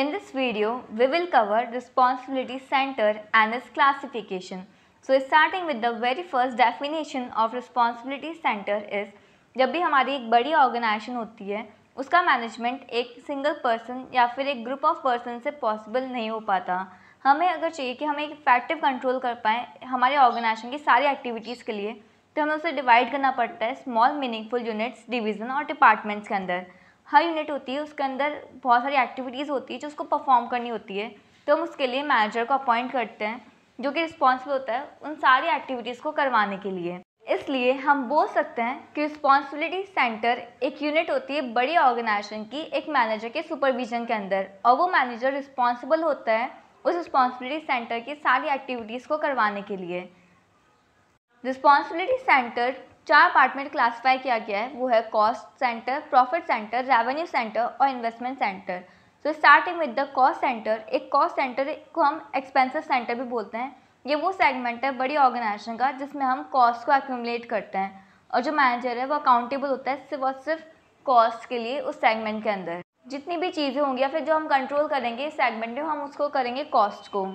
In this video, we will cover responsibility center and its classification. So starting with the very first definition of responsibility center is जब भी हमारी एक बड़ी organisation होती है उसका मैनेजमेंट एक सिंगल पर्सन या फिर एक ग्रुप ऑफ पर्सन से पॉसिबल नहीं हो पाता हमें अगर चाहिए कि हमें एक इफेक्टिव कंट्रोल कर पाएँ हमारे ऑर्गेनाइजेशन की सारी एक्टिविटीज़ के लिए तो हमें उसे डिवाइड करना पड़ता है स्मॉल मीनिंगफुल यूनिट्स डिवीज़न और डिपार्टमेंट्स के अंदर हर यूनिट होती है उसके अंदर बहुत सारी एक्टिविटीज़ होती है जो उसको परफॉर्म करनी होती है तो हम उसके लिए मैनेजर को अपॉइंट करते हैं जो कि रिस्पॉन्सिबल होता है उन सारी एक्टिविटीज़ को करवाने के लिए इसलिए हम बोल सकते हैं कि रिस्पॉन्सिबिलिटी सेंटर एक यूनिट होती है बड़ी ऑर्गेनाइजेशन की एक मैनेजर के सुपरविजन के अंदर और वो मैनेजर रिस्पॉन्सिबल होता है उस रिस्पॉन्सिबिलिटी सेंटर की सारी एक्टिविटीज़ को करवाने के लिए रिस्पॉन्सिबिलिटी सेंटर चार पार्ट में क्लासिफाई किया गया है वो है cost centre profit centre revenue centre और investment centre so starting with the cost centre एक कॉस्ट सेंटर को हम एक्सपेंसिव सेंटर भी बोलते हैं ये वो सेगमेंट है बड़ी ऑर्गेनाइजेशन का जिसमें हम कॉस्ट को एक्यूमलेट करते हैं और जो मैनेजर है वो अकाउंटेबल होता है सिर्फ और सिर्फ कॉस्ट के लिए उस सेगमेंट के अंदर जितनी भी चीज़ें होंगी या फिर जो हम कंट्रोल करेंगे इस सेगमेंट में हम उसको करेंगे कॉस्ट को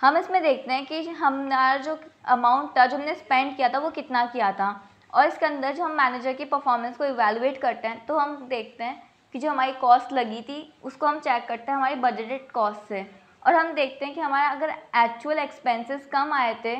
हम इसमें देखते हैं कि हमारा जो अमाउंट था जो हमने स्पेंड किया था वो कितना किया था और इसके अंदर जो हम मैनेजर की परफॉर्मेंस को इवेलुएट करते हैं तो हम देखते हैं कि जो हमारी कॉस्ट लगी थी उसको हम चेक करते हैं हमारी बजटेड कॉस्ट से और हम देखते हैं कि हमारा अगर एक्चुअल एक्सपेंसेस कम आए थे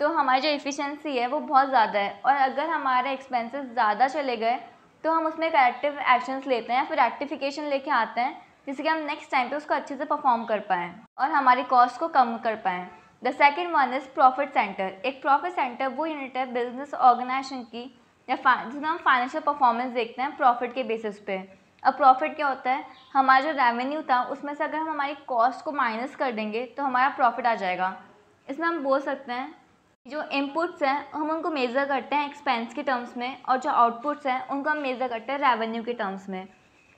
तो हमारी जो इफ़िशेंसी है वो बहुत ज़्यादा है और अगर हमारे एक्सपेंसेस ज़्यादा चले गए तो हम उसमें करेक्टिव एक्शंस लेते हैं या फिर एक्टिफिकेशन लेके आते हैं जिससे कि हम नेक्स्ट टाइम पे उसको अच्छे से परफॉर्म कर पाएँ और हमारी कॉस्ट को कम कर पाएँ the second one is profit centre एक प्रॉफिट सेंटर वो यूनिट है बिजनेस ऑर्गेनाइजेशन की या जिसमें हम फाइनेंशियल परफॉर्मेंस देखते हैं प्रॉफिट के बेसिस पे अब प्रॉफिट क्या होता है हमारा जो रेवेन्यू था उसमें से अगर हम हमारी कॉस्ट को माइनस कर देंगे तो हमारा प्रॉफिट आ जाएगा इसमें हम बोल सकते हैं जो इनपुट्स हैं हम उनको मेज़र करते हैं एक्सपेंस के टर्म्स में और जो आउटपुट्स हैं उनको हम मेज़र करते हैं रेवेन्यू के टर्म्स में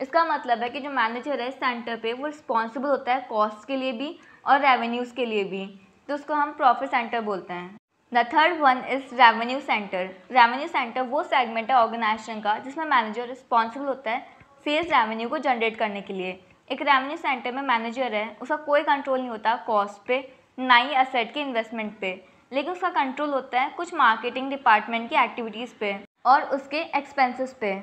इसका मतलब है कि जो मैनेजर है सेंटर पे वो रिस्पॉन्सिबल होता है कॉस्ट के लिए भी और रेवेन्यूज़ के लिए भी तो उसको हम प्रॉफिट सेंटर बोलते हैं the third one is revenue centre revenue centre वो सेगमेंट है ऑर्गेनाइजेशन का जिसमें मैनेजर रिस्पॉन्सिबल होता है सेल्स रेवेन्यू को जनरेट करने के लिए एक रेवेन्यू सेंटर में मैनेजर है उसका कोई कंट्रोल नहीं होता कॉस्ट पे ना ही असेट के इन्वेस्टमेंट पे लेकिन उसका कंट्रोल होता है कुछ मार्केटिंग डिपार्टमेंट की एक्टिविटीज़ पे और उसके एक्सपेंसेस पे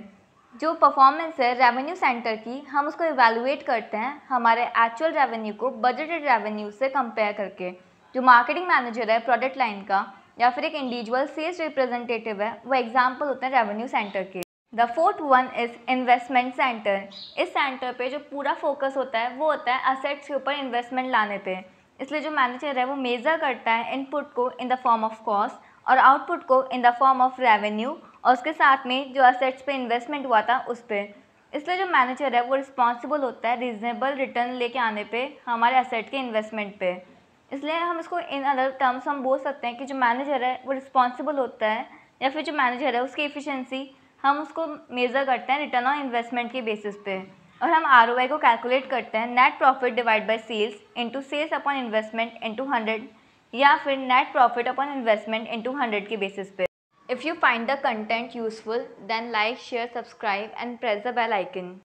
जो परफॉर्मेंस है रेवेन्यू सेंटर की हम उसको इवेलुएट करते हैं हमारे एक्चुअल रेवेन्यू को बजटेड रेवेन्यू से कंपेयर करके जो मार्केटिंग मैनेजर है प्रोडक्ट लाइन का या फिर एक इंडिविजुअल सेल्स रिप्रेजेंटेटिव है वो एग्जाम्पल होते हैं रेवेन्यू सेंटर के the fourth one is investment centre इस सेंटर पे जो पूरा फोकस होता है वो होता है असेट्स के ऊपर इन्वेस्टमेंट लाने पे इसलिए जो मैनेजर है वो मेज़र करता है इनपुट को in the form of cost और आउटपुट को in the form of revenue और उसके साथ में जो असेट्स पे इन्वेस्टमेंट हुआ था उस पर इसलिए जो मैनेजर है वो रिस्पॉन्सिबल होता है रीजनेबल रिटर्न लेके आने पे हमारे असेट के इन्वेस्टमेंट पर इसलिए हम इसको इन अदर टर्म्स हम बोल सकते हैं कि जो मैनेजर है वो रिस्पॉन्सिबल होता है या फिर जो मैनेजर है उसकी इफ़िशेंसी हम उसको मेज़र करते हैं रिटर्न ऑन इन्वेस्टमेंट के बेसिस पे और हम आर को कैलकुलेट करते हैं net profit divide by sales into sales upon investment into hundred या फिर net profit upon investment into hundred के बेसिस पे if you find the content useful then like share subscribe and press the bell icon